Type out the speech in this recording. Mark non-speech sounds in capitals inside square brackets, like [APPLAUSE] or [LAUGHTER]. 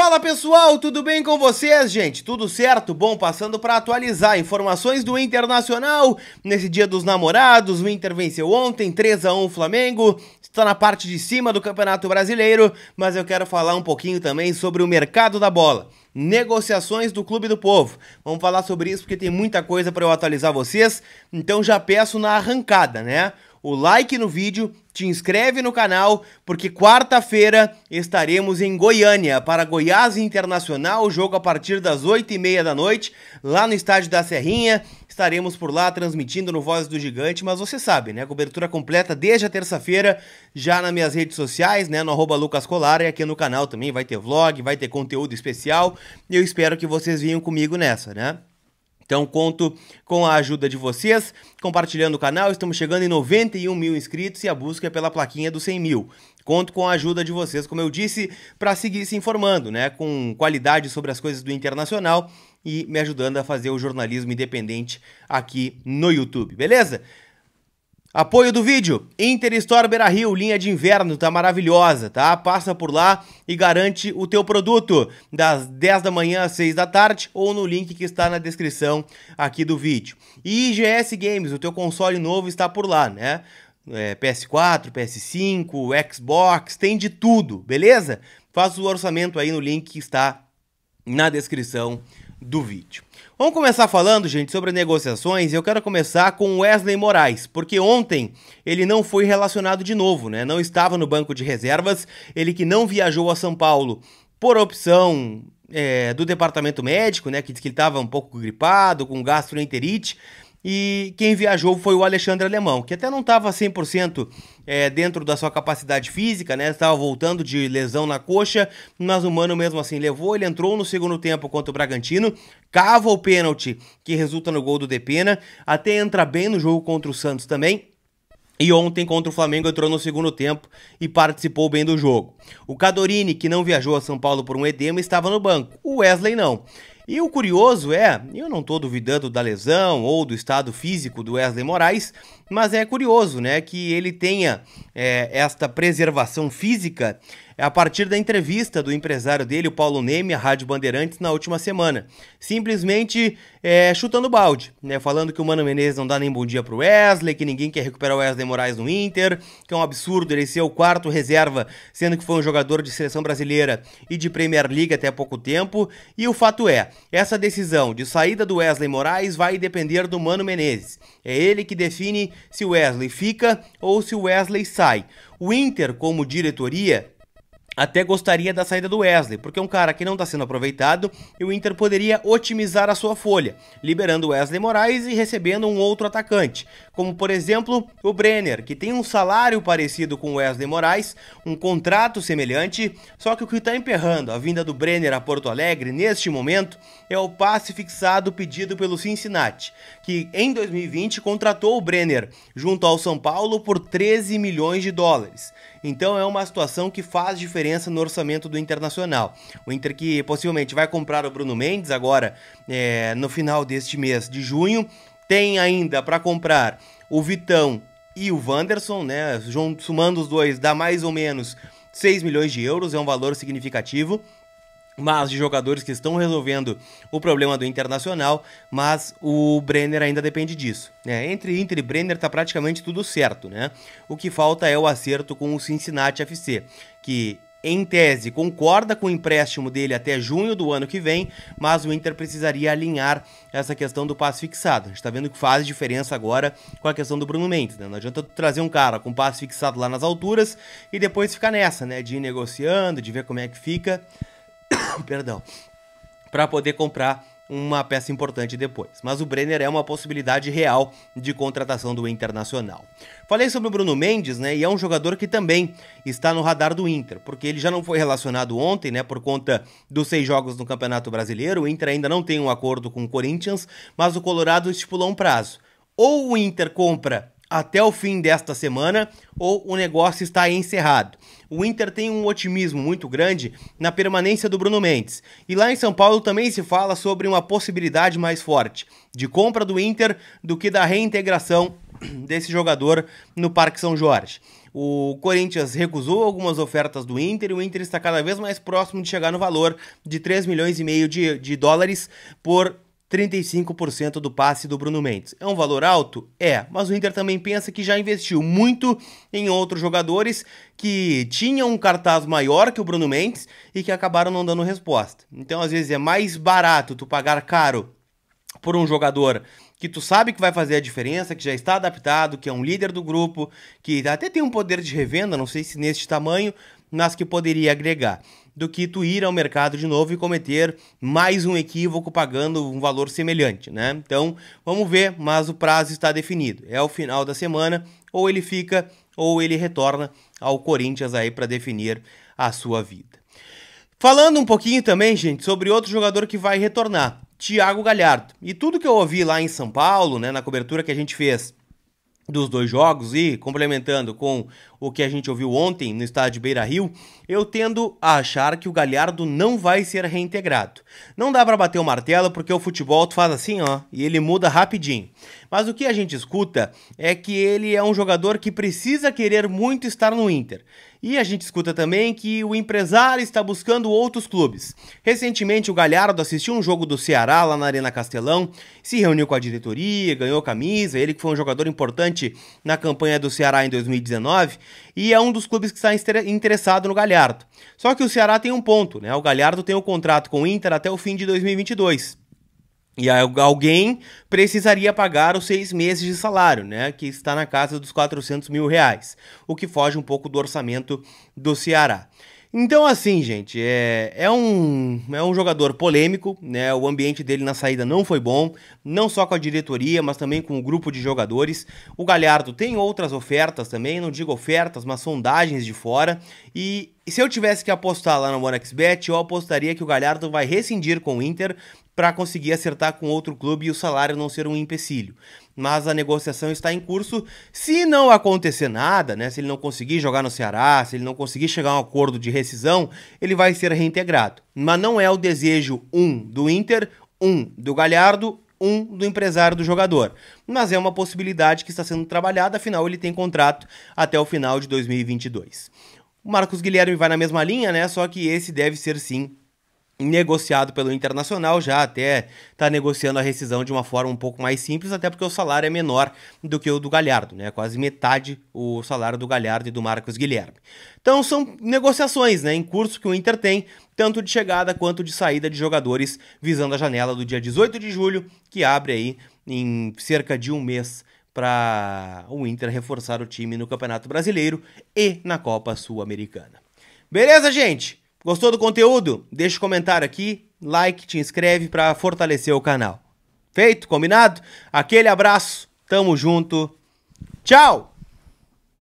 Fala pessoal, tudo bem com vocês, gente? Tudo certo? Bom, passando para atualizar informações do Internacional. Nesse Dia dos Namorados, o Inter venceu ontem 3 a 1 Flamengo. Está na parte de cima do Campeonato Brasileiro, mas eu quero falar um pouquinho também sobre o mercado da bola negociações do Clube do Povo. Vamos falar sobre isso porque tem muita coisa para eu atualizar vocês. Então já peço na arrancada, né? o like no vídeo, te inscreve no canal, porque quarta-feira estaremos em Goiânia para Goiás Internacional, jogo a partir das 8h30 da noite, lá no estádio da Serrinha. Estaremos por lá transmitindo no Voz do Gigante, mas você sabe, né? Cobertura completa desde a terça-feira, já nas minhas redes sociais, né? No arroba Lucas Colar e aqui no canal também vai ter vlog, vai ter conteúdo especial. E eu espero que vocês venham comigo nessa, né? Então conto com a ajuda de vocês, compartilhando o canal, estamos chegando em 91 mil inscritos e a busca é pela plaquinha dos 100 mil. Conto com a ajuda de vocês, como eu disse, para seguir se informando, né, com qualidade sobre as coisas do internacional e me ajudando a fazer o jornalismo independente aqui no YouTube, beleza? Apoio do vídeo, Inter Store Beira Rio, linha de inverno, tá maravilhosa, tá? Passa por lá e garante o teu produto, das 10 da manhã às 6 da tarde, ou no link que está na descrição aqui do vídeo. E IGS Games, o teu console novo está por lá, né? É, PS4, PS5, Xbox, tem de tudo, beleza? Faz o orçamento aí no link que está na descrição do vídeo. Vamos começar falando, gente, sobre negociações. Eu quero começar com Wesley Moraes, porque ontem ele não foi relacionado de novo, né? Não estava no banco de reservas. Ele que não viajou a São Paulo por opção é, do departamento médico, né? Que disse que ele estava um pouco gripado, com gastroenterite e quem viajou foi o Alexandre Alemão, que até não estava 100% é, dentro da sua capacidade física, né? Estava voltando de lesão na coxa, mas o Mano mesmo assim levou, ele entrou no segundo tempo contra o Bragantino, cava o pênalti que resulta no gol do Depena, até entra bem no jogo contra o Santos também, e ontem contra o Flamengo entrou no segundo tempo e participou bem do jogo. O Cadorini, que não viajou a São Paulo por um edema, estava no banco. O Wesley não. E o curioso é, eu não estou duvidando da lesão ou do estado físico do Wesley Moraes, mas é curioso, né, que ele tenha é, esta preservação física é a partir da entrevista do empresário dele, o Paulo Neme, à Rádio Bandeirantes, na última semana. Simplesmente é, chutando balde, né? Falando que o Mano Menezes não dá nem bom dia pro Wesley, que ninguém quer recuperar o Wesley Moraes no Inter, que é um absurdo ele ser o quarto reserva, sendo que foi um jogador de seleção brasileira e de Premier League até há pouco tempo. E o fato é, essa decisão de saída do Wesley Moraes vai depender do Mano Menezes. É ele que define se o Wesley fica ou se o Wesley sai. O Inter, como diretoria, até gostaria da saída do Wesley, porque é um cara que não está sendo aproveitado e o Inter poderia otimizar a sua folha, liberando Wesley Moraes e recebendo um outro atacante, como por exemplo o Brenner, que tem um salário parecido com Wesley Moraes, um contrato semelhante, só que o que está emperrando a vinda do Brenner a Porto Alegre neste momento é o passe fixado pedido pelo Cincinnati, que em 2020 contratou o Brenner junto ao São Paulo por 13 milhões de dólares. Então é uma situação que faz diferença no orçamento do Internacional. O Inter que possivelmente vai comprar o Bruno Mendes agora é, no final deste mês de junho, tem ainda para comprar o Vitão e o Wanderson, né? Sumando os dois dá mais ou menos 6 milhões de euros, é um valor significativo mas de jogadores que estão resolvendo o problema do Internacional, mas o Brenner ainda depende disso. Né? Entre Inter e Brenner está praticamente tudo certo, né? O que falta é o acerto com o Cincinnati FC, que em tese, concorda com o empréstimo dele até junho do ano que vem, mas o Inter precisaria alinhar essa questão do passe fixado. A gente está vendo que faz diferença agora com a questão do Bruno Mendes. Né? Não adianta tu trazer um cara com passe fixado lá nas alturas e depois ficar nessa, né? De ir negociando, de ver como é que fica. [COUGHS] perdão, para poder comprar uma peça importante depois. Mas o Brenner é uma possibilidade real de contratação do Internacional. Falei sobre o Bruno Mendes, né? E é um jogador que também está no radar do Inter, porque ele já não foi relacionado ontem, né? Por conta dos seis jogos no Campeonato Brasileiro. O Inter ainda não tem um acordo com o Corinthians, mas o Colorado estipulou um prazo. Ou o Inter compra até o fim desta semana ou o negócio está encerrado. O Inter tem um otimismo muito grande na permanência do Bruno Mendes. E lá em São Paulo também se fala sobre uma possibilidade mais forte de compra do Inter do que da reintegração [CLEARS THROAT] desse jogador no Parque São Jorge. O Corinthians recusou algumas ofertas do Inter e o Inter está cada vez mais próximo de chegar no valor de 3 milhões e meio de, de dólares por 35% do passe do Bruno Mendes. É um valor alto? É, mas o Inter também pensa que já investiu muito em outros jogadores que tinham um cartaz maior que o Bruno Mendes e que acabaram não dando resposta. Então, às vezes, é mais barato tu pagar caro por um jogador que tu sabe que vai fazer a diferença, que já está adaptado, que é um líder do grupo, que até tem um poder de revenda, não sei se neste tamanho, mas que poderia agregar, do que tu ir ao mercado de novo e cometer mais um equívoco pagando um valor semelhante, né? Então, vamos ver, mas o prazo está definido. É o final da semana, ou ele fica ou ele retorna ao Corinthians aí para definir a sua vida. Falando um pouquinho também, gente, sobre outro jogador que vai retornar, Thiago Galhardo. E tudo que eu ouvi lá em São Paulo, né, na cobertura que a gente fez dos dois jogos e complementando com o que a gente ouviu ontem no estádio Beira Rio, eu tendo a achar que o Galhardo não vai ser reintegrado. Não dá para bater o martelo porque o futebol tu faz assim, ó, e ele muda rapidinho. Mas o que a gente escuta é que ele é um jogador que precisa querer muito estar no Inter. E a gente escuta também que o empresário está buscando outros clubes. Recentemente, o Galhardo assistiu um jogo do Ceará lá na Arena Castelão, se reuniu com a diretoria, ganhou camisa. Ele que foi um jogador importante na campanha do Ceará em 2019 e é um dos clubes que está interessado no Galhardo. Só que o Ceará tem um ponto, né? O Galhardo tem um contrato com o Inter até o fim de 2022. E alguém precisaria pagar os seis meses de salário, né, que está na casa dos 400 mil reais, o que foge um pouco do orçamento do Ceará. Então, assim, gente, é, é, um, é um jogador polêmico, né? O ambiente dele na saída não foi bom, não só com a diretoria, mas também com o grupo de jogadores. O Galhardo tem outras ofertas também, não digo ofertas, mas sondagens de fora. E se eu tivesse que apostar lá no OneXBet, eu apostaria que o Galhardo vai rescindir com o Inter para conseguir acertar com outro clube e o salário não ser um empecilho. Mas a negociação está em curso. Se não acontecer nada, né, se ele não conseguir jogar no Ceará, se ele não conseguir chegar a um acordo de rescisão, ele vai ser reintegrado. Mas não é o desejo um do Inter, um do Galhardo, um do empresário do jogador. Mas é uma possibilidade que está sendo trabalhada, afinal ele tem contrato até o final de 2022. O Marcos Guilherme vai na mesma linha, né? Só que esse deve ser sim negociado pelo Internacional, já até está negociando a rescisão de uma forma um pouco mais simples, até porque o salário é menor do que o do Galhardo, né? Quase metade o salário do Galhardo e do Marcos Guilherme. Então são negociações, né, em curso que o Inter tem, tanto de chegada quanto de saída de jogadores, visando a janela do dia 18 de julho, que abre aí em cerca de um mês para o Inter reforçar o time no Campeonato Brasileiro e na Copa Sul-Americana. Beleza, gente? Gostou do conteúdo? Deixa o um comentário aqui, like, te inscreve para fortalecer o canal. Feito? Combinado? Aquele abraço, tamo junto, tchau!